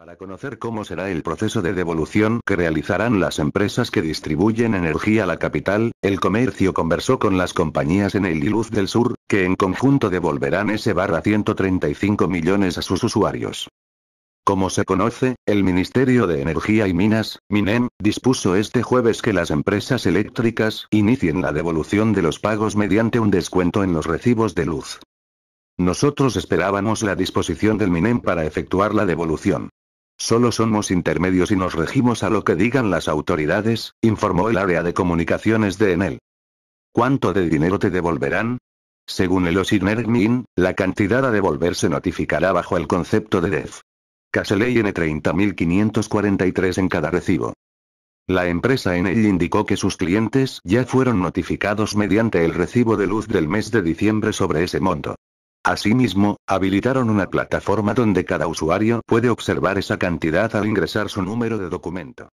Para conocer cómo será el proceso de devolución que realizarán las empresas que distribuyen energía a la capital, el comercio conversó con las compañías en el Iluz del Sur, que en conjunto devolverán ese barra 135 millones a sus usuarios. Como se conoce, el Ministerio de Energía y Minas, MINEM, dispuso este jueves que las empresas eléctricas inicien la devolución de los pagos mediante un descuento en los recibos de luz. Nosotros esperábamos la disposición del MINEM para efectuar la devolución. Solo somos intermedios y nos regimos a lo que digan las autoridades, informó el área de comunicaciones de Enel. ¿Cuánto de dinero te devolverán? Según el Osinergmin, la cantidad a devolver se notificará bajo el concepto de DEF. Caseley N30543 en cada recibo. La empresa Enel indicó que sus clientes ya fueron notificados mediante el recibo de luz del mes de diciembre sobre ese monto. Asimismo, habilitaron una plataforma donde cada usuario puede observar esa cantidad al ingresar su número de documento.